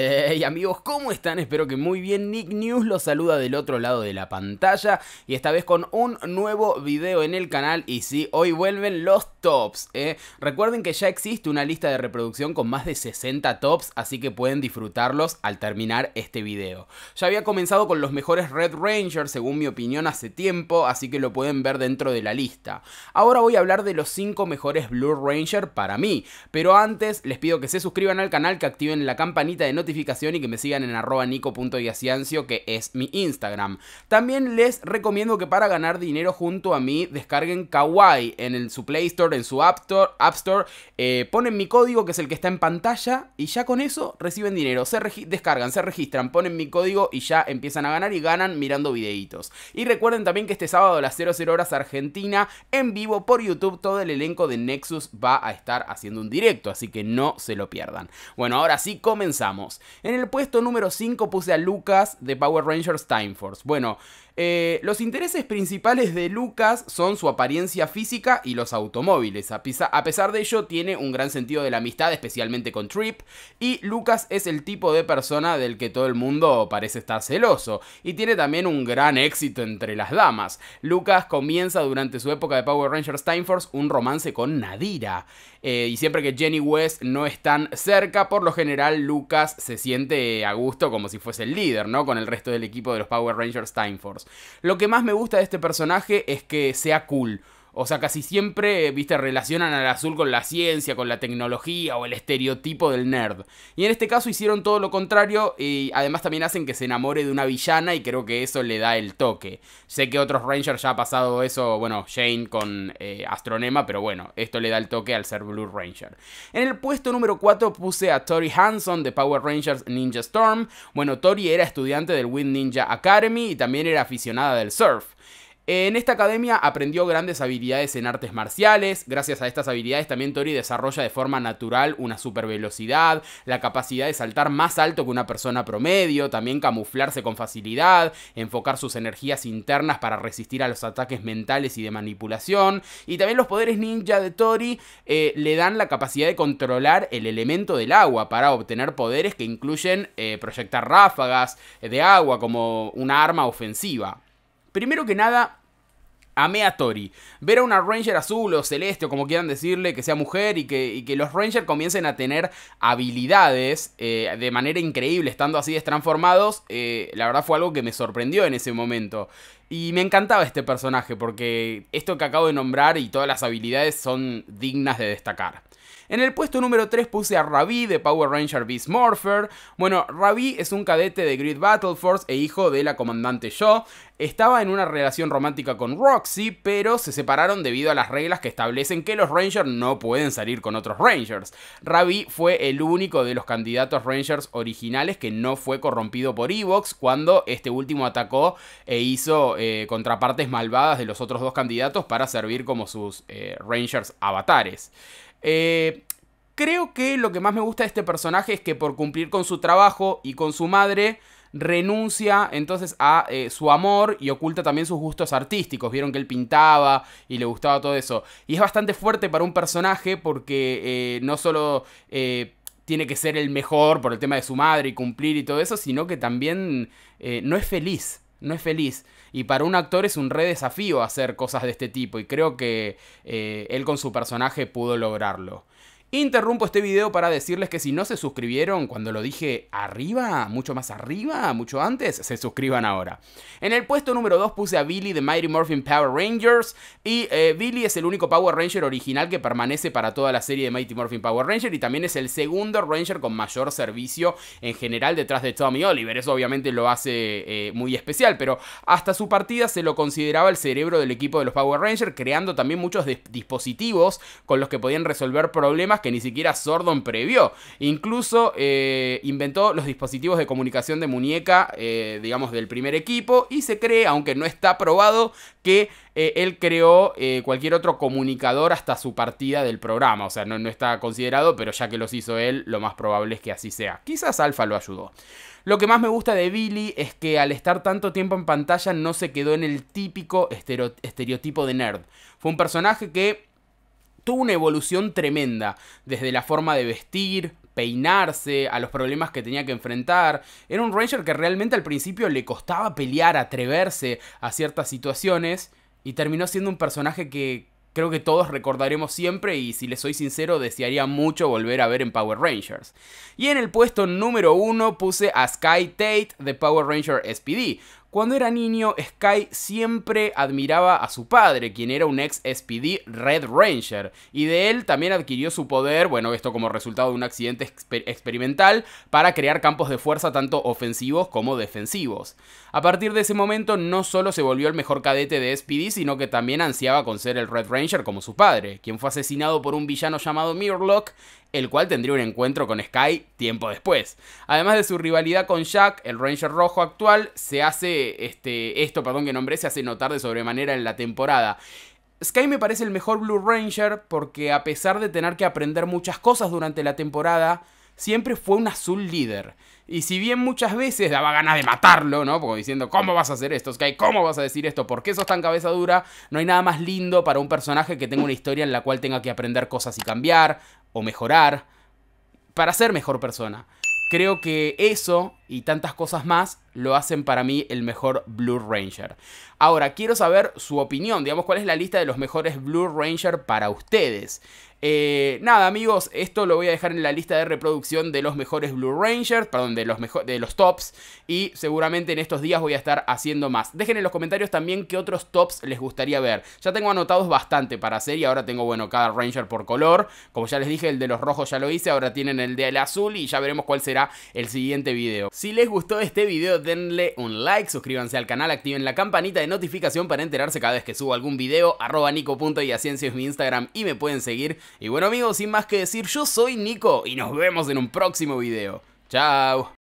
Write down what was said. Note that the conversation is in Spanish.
¡Hey eh, amigos, ¿cómo están? Espero que muy bien. Nick News los saluda del otro lado de la pantalla y esta vez con un nuevo video en el canal. Y sí, hoy vuelven los tops. Eh. Recuerden que ya existe una lista de reproducción con más de 60 tops, así que pueden disfrutarlos al terminar este video. Ya había comenzado con los mejores Red Rangers, según mi opinión, hace tiempo, así que lo pueden ver dentro de la lista. Ahora voy a hablar de los 5 mejores Blue Ranger para mí, pero antes les pido que se suscriban al canal, que activen la campanita de notificaciones y que me sigan en arroba nico.diaciancio, que es mi Instagram. También les recomiendo que para ganar dinero junto a mí descarguen Kawaii en su Play Store, en su App Store. App Store eh, ponen mi código, que es el que está en pantalla, y ya con eso reciben dinero. Se descargan, se registran, ponen mi código y ya empiezan a ganar y ganan mirando videitos. Y recuerden también que este sábado a las 00 horas Argentina, en vivo por YouTube, todo el elenco de Nexus va a estar haciendo un directo, así que no se lo pierdan. Bueno, ahora sí comenzamos. En el puesto número 5 puse a Lucas de Power Rangers Time Force. Bueno, eh, los intereses principales de Lucas son su apariencia física y los automóviles. A, pesar de ello, tiene un gran sentido de la amistad, especialmente con Trip. Y Lucas es el tipo de persona del que todo el mundo parece estar celoso. Y tiene también un gran éxito entre las damas. Lucas comienza durante su época de Power Rangers Time Force un romance con Nadira. Eh, y siempre que Jenny West no tan cerca, por lo general Lucas se siente a gusto como si fuese el líder, ¿no? Con el resto del equipo de los Power Rangers Time Force. Lo que más me gusta de este personaje es que sea cool. O sea, casi siempre, viste, relacionan al azul con la ciencia, con la tecnología o el estereotipo del nerd. Y en este caso hicieron todo lo contrario y además también hacen que se enamore de una villana y creo que eso le da el toque. Sé que otros Rangers ya ha pasado eso, bueno, Shane con eh, Astronema, pero bueno, esto le da el toque al ser Blue Ranger. En el puesto número 4 puse a Tori Hanson de Power Rangers Ninja Storm. Bueno, Tori era estudiante del Wind Ninja Academy y también era aficionada del surf. En esta academia aprendió grandes habilidades en artes marciales, gracias a estas habilidades también Tori desarrolla de forma natural una super velocidad, la capacidad de saltar más alto que una persona promedio, también camuflarse con facilidad, enfocar sus energías internas para resistir a los ataques mentales y de manipulación, y también los poderes ninja de Tori eh, le dan la capacidad de controlar el elemento del agua para obtener poderes que incluyen eh, proyectar ráfagas de agua como una arma ofensiva. Primero que nada, amé Tori. Ver a una Ranger azul o celeste o como quieran decirle, que sea mujer y que, los Rangers comiencen a tener habilidades eh, de manera increíble, estando así destransformados, eh, la verdad fue algo que me sorprendió en ese momento. Y me encantaba este personaje porque esto que acabo de nombrar y todas las habilidades son dignas de destacar. En el puesto número 3 puse a Ravi de Power Ranger Beast Morpher. Bueno, Ravi es un cadete de Great Battle Force e hijo de la comandante Shaw. Estaba en una relación romántica con Roxy, pero se separaron debido a las reglas que establecen que los Rangers no pueden salir con otros Rangers. Ravi fue el único de los candidatos Rangers originales que no fue corrompido por Evox cuando este último atacó e hizo eh, contrapartes malvadas de los otros dos candidatos para servir como sus eh, Rangers avatares. Eh, creo que lo que más me gusta de este personaje es que por cumplir con su trabajo y con su madre, renuncia entonces a eh, su amor y oculta también sus gustos artísticos. Vieron que él pintaba y le gustaba todo eso. Y es bastante fuerte para un personaje porque eh, no solo tiene que ser el mejor por el tema de su madre y cumplir y todo eso, sino que también no es feliz no es feliz. Y para un actor es un re desafío hacer cosas de este tipo. Y creo que eh, él con su personaje pudo lograrlo. Interrumpo este video para decirles que si no se suscribieron cuando lo dije arriba, mucho más arriba, mucho antes, se suscriban ahora. En el puesto número 2 puse a Billy de Mighty Morphin Power Rangers y eh, Billy es el único Power Ranger original que permanece para toda la serie de Mighty Morphin Power Ranger y también es el segundo Ranger con mayor servicio en general detrás de Tommy Oliver. Eso obviamente lo hace eh, muy especial, pero hasta su partida se lo consideraba el cerebro del equipo de los Power Rangers, creando también muchos dispositivos con los que podían resolver problemas que ni siquiera Sordon previó. Incluso eh, inventó los dispositivos de comunicación de muñeca, eh, digamos, del primer equipo y se cree, aunque no está probado, que eh, él creó cualquier otro comunicador hasta su partida del programa. O sea, no, no está considerado, pero ya que los hizo él, lo más probable es que así sea. Quizás Alfa lo ayudó. Lo que más me gusta de Billy es que al estar tanto tiempo en pantalla no se quedó en el típico estereotipo de nerd. Fue un personaje que tuvo una evolución tremenda, desde la forma de vestir, peinarse, a los problemas que tenía que enfrentar. Era un Ranger que realmente al principio le costaba pelear, atreverse a ciertas situaciones y terminó siendo un personaje que creo que todos recordaremos siempre y si les soy sincero desearía mucho volver a ver en Power Rangers. Y en el puesto número uno puse a Sky Tate de Power Ranger SPD, cuando era niño, Sky siempre admiraba a su padre, quien era un ex SPD Red Ranger, y de él también adquirió su poder, bueno, esto como resultado de un accidente experimental, para crear campos de fuerza tanto ofensivos como defensivos. A partir de ese momento, no solo se volvió el mejor cadete de SPD, sino que también ansiaba con ser el Red Ranger como su padre, quien fue asesinado por un villano llamado Mirlock el cual tendría un encuentro con Sky tiempo después. Además de su rivalidad con Jack, el Ranger rojo actual, se hace este, esto perdón, que nombre se hace notar de sobremanera en la temporada. Sky me parece el mejor Blue Ranger porque a pesar de tener que aprender muchas cosas durante la temporada, siempre fue un azul líder. Y si bien muchas veces daba ganas de matarlo, ¿no? Como diciendo, ¿cómo vas a hacer esto, Sky? ¿Cómo vas a decir esto? ¿Por qué está tan cabeza dura? No hay nada más lindo para un personaje que tenga una historia en la cual tenga que aprender cosas y cambiar, o mejorar para ser mejor persona. Creo que eso y tantas cosas más lo hacen para mí el mejor Blue Ranger. Ahora, quiero saber su opinión, digamos, cuál es la lista de los mejores Blue Ranger para ustedes. Eh, nada, amigos, esto lo voy a dejar en la lista de reproducción de los mejores Blue Ranger. perdón, de los, mejor, de los tops. Y seguramente en estos días voy a estar haciendo más. Dejen en los comentarios también qué otros tops les gustaría ver. Ya tengo anotados bastante para hacer y ahora tengo, bueno, cada Ranger por color. Como ya les dije, el de los rojos ya lo hice, ahora tienen el de el azul y ya veremos cuál será el siguiente video. Si les gustó este video, denle un like, suscríbanse al canal, activen la campanita de notificación para enterarse cada vez que subo algún video, arroba nico.yaciencia es mi Instagram y me pueden seguir. Y bueno amigos, sin más que decir, yo soy Nico y nos vemos en un próximo video. Chao.